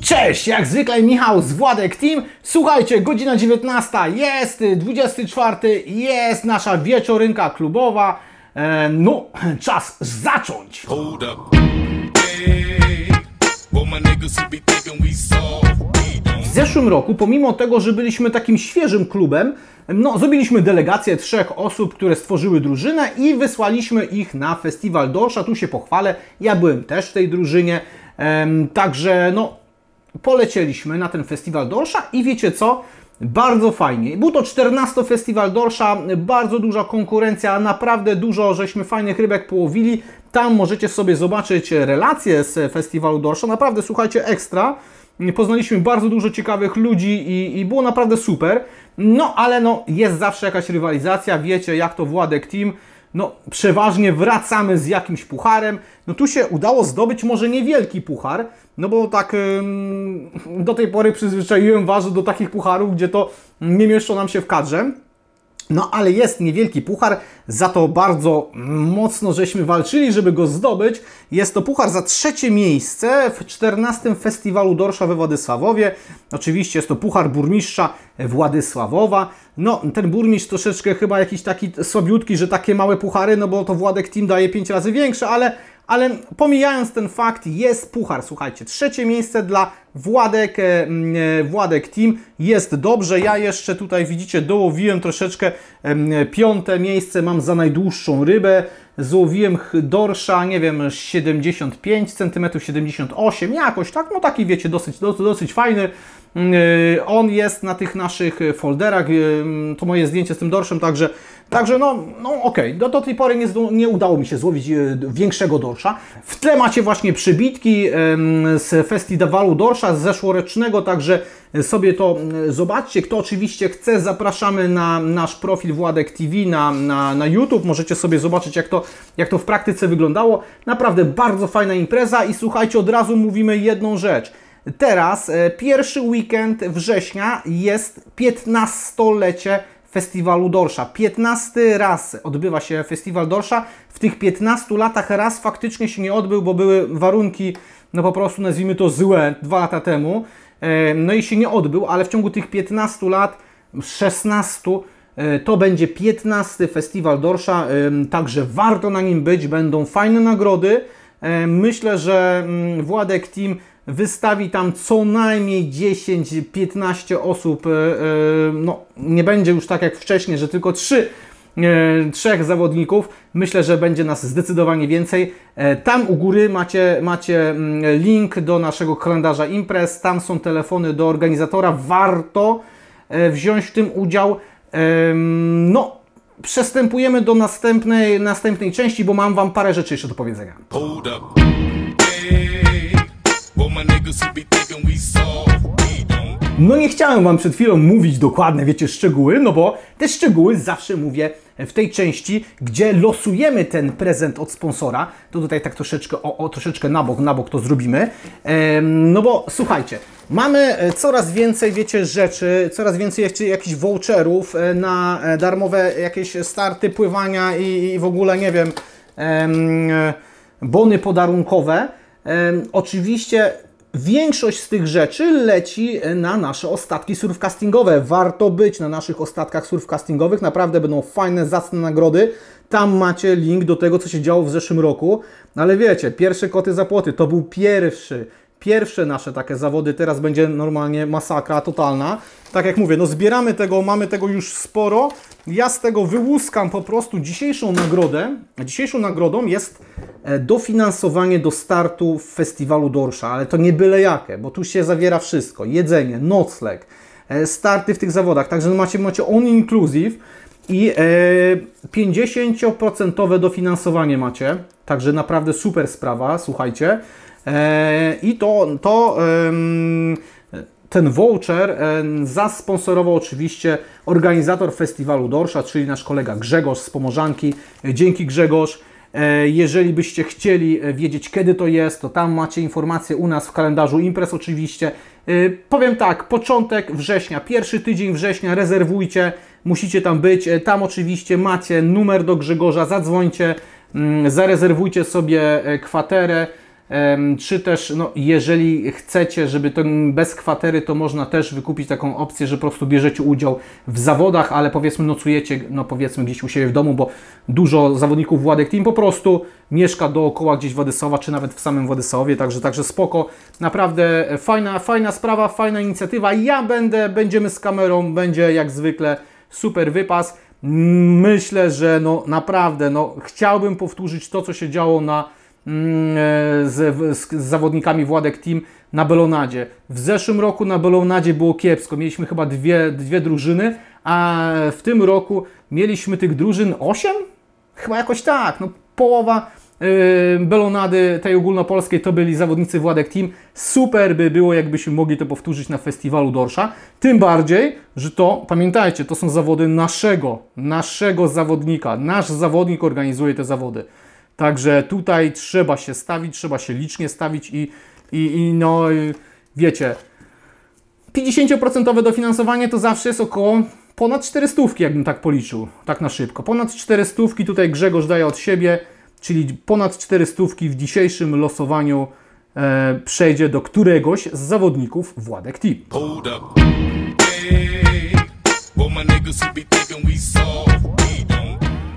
Cześć, jak zwykle Michał z Władek Team. Słuchajcie, godzina 19 jest, 24 jest nasza wieczorynka klubowa. E, no, czas zacząć. W zeszłym roku, pomimo tego, że byliśmy takim świeżym klubem, no, zrobiliśmy delegację trzech osób, które stworzyły drużynę i wysłaliśmy ich na festiwal Dorsza. Tu się pochwalę, ja byłem też w tej drużynie. Także no, polecieliśmy na ten festiwal Dorsza i wiecie co? Bardzo fajnie. Był to 14 festiwal Dorsza, bardzo duża konkurencja, naprawdę dużo żeśmy fajnych rybek połowili. Tam możecie sobie zobaczyć relacje z festiwalu Dorsza. Naprawdę słuchajcie ekstra. Poznaliśmy bardzo dużo ciekawych ludzi i, i było naprawdę super. No ale no jest zawsze jakaś rywalizacja, wiecie jak to Władek Team no przeważnie wracamy z jakimś pucharem. No tu się udało zdobyć może niewielki puchar, no bo tak do tej pory przyzwyczaiłem Was do takich pucharów, gdzie to nie mieszczą nam się w kadrze. No ale jest niewielki puchar, za to bardzo mocno żeśmy walczyli, żeby go zdobyć. Jest to puchar za trzecie miejsce w 14 Festiwalu Dorsza we Władysławowie. Oczywiście jest to puchar burmistrza Władysławowa. No, ten burmistrz troszeczkę chyba jakiś taki słabiutki, że takie małe puchary, no bo to Władek Team daje 5 razy większe, ale ale pomijając ten fakt, jest puchar. Słuchajcie, trzecie miejsce dla Władek, e, e, Władek Team jest dobrze. Ja jeszcze tutaj widzicie, dołowiłem troszeczkę e, piąte miejsce, mam za najdłuższą rybę. Złowiłem dorsza, nie wiem, 75 cm, 78, jakoś tak, no taki wiecie, dosyć, dosyć fajny. Y, on jest na tych naszych y, folderach, y, mm, to moje zdjęcie z tym dorszem, także, także no, no okej, okay. do, do tej pory nie, nie udało mi się złowić większego dorsza. W tle macie właśnie przybitki z festiwalu dorsza z zeszłorocznego, także sobie to mm, zobaczcie. Kto oczywiście chce, zapraszamy na nasz profil Władek TV na, na, na YouTube. Możecie sobie zobaczyć, jak to, jak to w praktyce wyglądało. Naprawdę bardzo fajna impreza i słuchajcie, od razu mówimy jedną rzecz – Teraz, e, pierwszy weekend września jest 15-lecie festiwalu Dorsza. 15 raz odbywa się festiwal Dorsza. W tych 15 latach raz faktycznie się nie odbył, bo były warunki, no po prostu nazwijmy to złe, dwa lata temu. E, no i się nie odbył, ale w ciągu tych 15 lat, 16, e, to będzie 15 festiwal Dorsza, także warto na nim być, będą fajne nagrody. Myślę, że mm, Władek Team wystawi tam co najmniej 10-15 osób. E, e, no, nie będzie już tak jak wcześniej, że tylko 3 e, trzech zawodników. Myślę, że będzie nas zdecydowanie więcej. Tam u góry macie, macie mm, link do naszego kalendarza imprez, tam są telefony do organizatora. Warto wziąć w tym udział. Mm, no, przestępujemy do następnej, następnej części, bo mam Wam parę rzeczy jeszcze do powiedzenia. No nie chciałem Wam przed chwilą mówić dokładne, wiecie, szczegóły, no bo te szczegóły zawsze mówię w tej części, gdzie losujemy ten prezent od sponsora. To tutaj tak troszeczkę, o, o troszeczkę na bok, na bok to zrobimy. Ehm, no bo słuchajcie, mamy e, coraz więcej, wiecie, rzeczy, coraz więcej jakichś voucherów e, na e, darmowe jakieś starty pływania i, i w ogóle, nie wiem, em, bony podarunkowe. Em, oczywiście Większość z tych rzeczy leci e, na nasze ostatki surfcastingowe. Warto być na naszych ostatkach surfcastingowych. Naprawdę będą fajne, zacne nagrody. Tam macie link do tego, co się działo w zeszłym roku. Ale wiecie, pierwsze koty za płoty to był pierwszy pierwsze nasze takie zawody, teraz będzie normalnie masakra totalna. Tak jak mówię, no zbieramy tego, mamy tego już sporo. Ja z tego wyłuskam po prostu dzisiejszą nagrodę. Dzisiejszą nagrodą jest E, dofinansowanie do startu w festiwalu Dorsza, ale to nie byle jakie, bo tu się zawiera wszystko, jedzenie, nocleg, e, starty w tych zawodach, także no macie, macie on inclusive i 50% e, dofinansowanie macie, także naprawdę super sprawa, słuchajcie. I to, to ten voucher zasponsorował oczywiście organizator festiwalu Dorsza, czyli nasz kolega Grzegorz z Pomorzanki. Dzięki Grzegorz. E, jeżeli byście chcieli e, wiedzieć, kiedy to jest, to tam macie informacje u nas w kalendarzu imprez oczywiście. E, powiem tak, początek września, pierwszy tydzień września, rezerwujcie, musicie tam być. Tam oczywiście macie numer do Grzegorza, zadzwońcie, mm, zarezerwujcie sobie kwaterę czy też no, jeżeli chcecie, żeby to bez kwatery, to można też wykupić taką opcję, że po prostu bierzecie udział w zawodach, ale powiedzmy nocujecie, no powiedzmy gdzieś u siebie w domu, bo dużo zawodników Władek Team po prostu mieszka dookoła gdzieś Władysława, czy nawet w samym Władysławie, także, także spoko. Naprawdę fajna, fajna sprawa, fajna inicjatywa. Ja będę, będziemy z kamerą, będzie jak zwykle super wypas. Myślę, że no naprawdę, no chciałbym powtórzyć to, co się działo na Mm, e, z, z, z, zawodnikami Władek Team na Belonadzie. W zeszłym roku na Belonadzie było kiepsko, mieliśmy chyba dwie, dwie drużyny, a w tym roku mieliśmy tych drużyn osiem. Chyba jakoś tak, no połowa y, Belonady tej ogólnopolskiej to byli zawodnicy Władek Team. Super by było, jakbyśmy mogli to powtórzyć na festiwalu Dorsza. Tym bardziej, że to, pamiętajcie, to są zawody naszego, naszego zawodnika. Nasz zawodnik organizuje te zawody. Także tutaj trzeba się stawić, trzeba się licznie stawić i, i, i no wiecie, 50% dofinansowanie to zawsze jest około ponad 400, jakbym tak policzył, tak na szybko. Ponad 400 tutaj Grzegorz daje od siebie, czyli ponad 400 w dzisiejszym losowaniu e, przejdzie do któregoś z zawodników Władek Team. Hold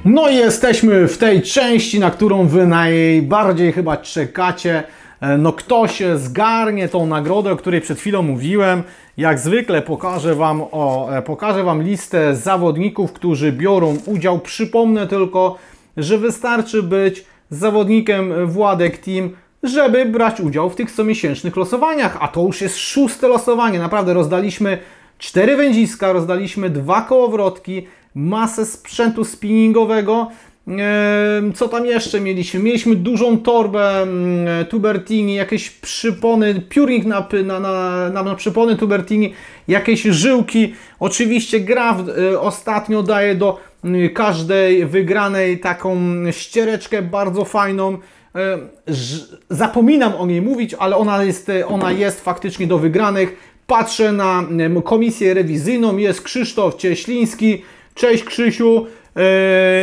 no i jesteśmy w tej części, na którą Wy najbardziej chyba czekacie. E, no ktoś zgarnie tą nagrodę, o której przed chwilą mówiłem. Jak zwykle pokażę Wam, o, e, pokażę wam listę zawodników, którzy biorą udział. Przypomnę tylko, że wystarczy być zawodnikiem Władek Team, żeby brać udział w tych comiesięcznych losowaniach. A to już jest szóste losowanie. Naprawdę rozdaliśmy cztery wędziska, rozdaliśmy dwa kołowrotki, masę sprzętu spinningowego. Co tam jeszcze mieliśmy? Mieliśmy dużą torbę Tubertini, jakieś przypony, piórnik na, na, na, na przypony Tubertini, jakieś żyłki. Oczywiście Graf e, ostatnio daje do każdej wygranej taką ściereczkę bardzo fajną. Zapominam o niej mówić, ale ona jest, e, ona jest faktycznie do wygranych. Patrzę na komisję rewizyjną, jest Krzysztof Cieśliński, Cześć Krzysiu.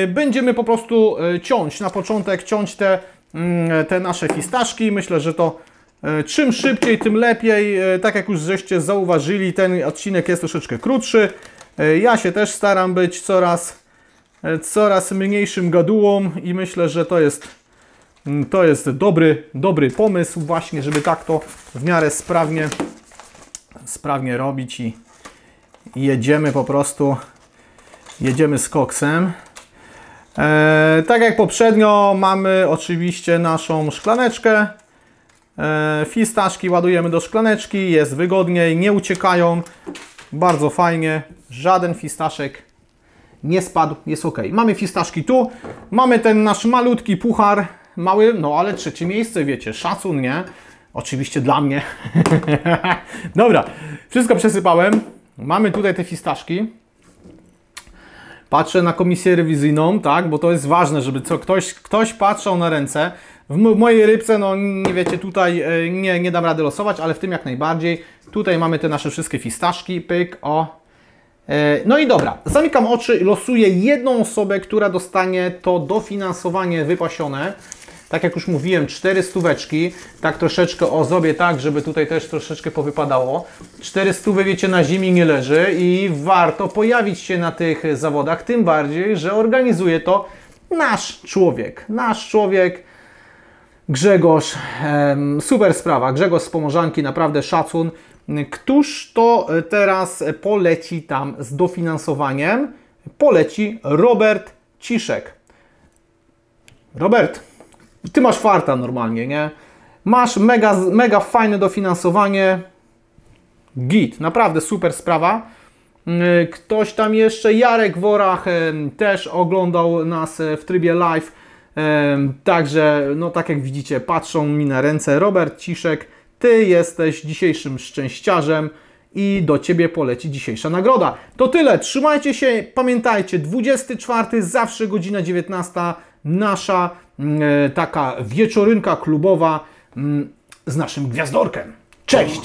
E, będziemy po prostu e, ciąć na początek, ciąć te, mm, te nasze fistaszki. Myślę, że to e, czym szybciej, tym lepiej. Tak jak już żeście zauważyli, ten odcinek jest troszeczkę krótszy. Ja się też staram być coraz, coraz mniejszym gadułą i myślę, że to jest, mm, to jest dobry, dobry pomysł właśnie, żeby tak to w miarę sprawnie, sprawnie robić i jedziemy po prostu jedziemy z koksem. E, tak jak poprzednio mamy oczywiście naszą szklaneczkę. E, fistaszki ładujemy do szklaneczki, jest wygodniej, nie uciekają. Bardzo fajnie, żaden fistaszek nie spadł, jest ok. Mamy fistaszki tu, mamy ten nasz malutki puchar, mały, no ale trzecie miejsce, wiecie, szacun, nie? Oczywiście dla mnie. Dobra, wszystko przesypałem. Mamy tutaj te fistaszki patrzę na komisję rewizyjną, tak, bo to jest ważne, żeby co, ktoś, ktoś patrzył na ręce. W mojej rybce, no nie wiecie, tutaj e, nie, nie dam rady losować, ale w tym jak najbardziej. Tutaj mamy te nasze wszystkie fistaszki, pyk, o, e, no i dobra, zamykam oczy, losuję jedną osobę, która dostanie to dofinansowanie wypasione tak jak już mówiłem, cztery stóweczki, tak troszeczkę o zobie tak, żeby tutaj też troszeczkę powypadało. Cztery stówy, wiecie, na zimie nie leży i warto pojawić się na tych zawodach, tym bardziej, że organizuje to nasz człowiek, nasz człowiek, Grzegorz, super sprawa. Grzegorz z Pomorzanki, naprawdę szacun. Któż to teraz poleci tam z dofinansowaniem? Poleci Robert Ciszek. Robert, ty masz farta normalnie, nie? Masz mega, mega fajne dofinansowanie. Git, naprawdę super sprawa. Mm, ktoś tam jeszcze, Jarek Worach też oglądał nas e, w trybie live. Także, no tak jak widzicie, patrzą mi na ręce. Robert Ciszek, Ty jesteś dzisiejszym szczęściarzem i do Ciebie poleci dzisiejsza nagroda. To tyle, trzymajcie się, pamiętajcie, 24 zawsze godzina 19 nasza mm, e, taka wieczorynka klubowa mm, z naszym gwiazdorkiem. Cześć!